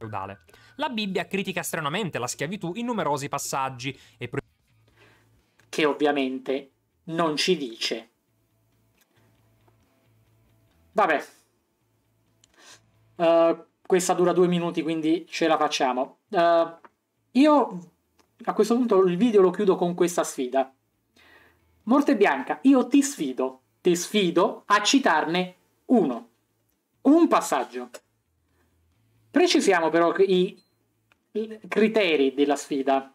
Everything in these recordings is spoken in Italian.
feudale. La Bibbia critica stranamente la schiavitù in numerosi passaggi e che ovviamente non ci dice. Vabbè. Uh, questa dura due minuti, quindi ce la facciamo. Uh, io a questo punto il video lo chiudo con questa sfida. Morte Bianca, io ti sfido, ti sfido a citarne uno, un passaggio. Precisiamo però i criteri della sfida.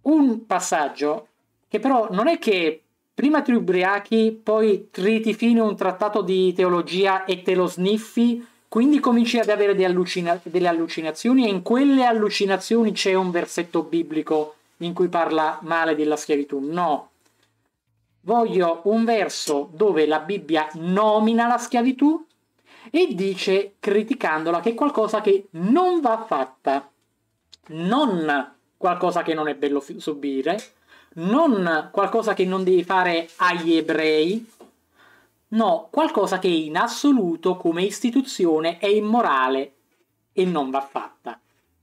Un passaggio che però non è che prima ti ubriachi, poi triti fine un trattato di teologia e te lo sniffi, quindi cominci ad avere allucina- delle allucinazioni e in quelle allucinazioni c'è un versetto biblico in cui parla male della schiavitù. No. Voglio un verso dove la Bibbia nomina la schiavitù e dice, criticandola, che è qualcosa che non va fatta, non qualcosa che non è bello subire, non qualcosa che non devi fare agli ebrei, no, qualcosa che in assoluto come istituzione è immorale e non va fatta.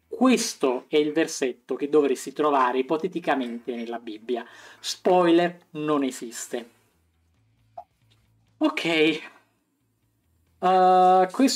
Questo è il versetto che dovresti trovare ipoteticamente nella Bibbia. Spoiler non esiste. Ok, Uh, questo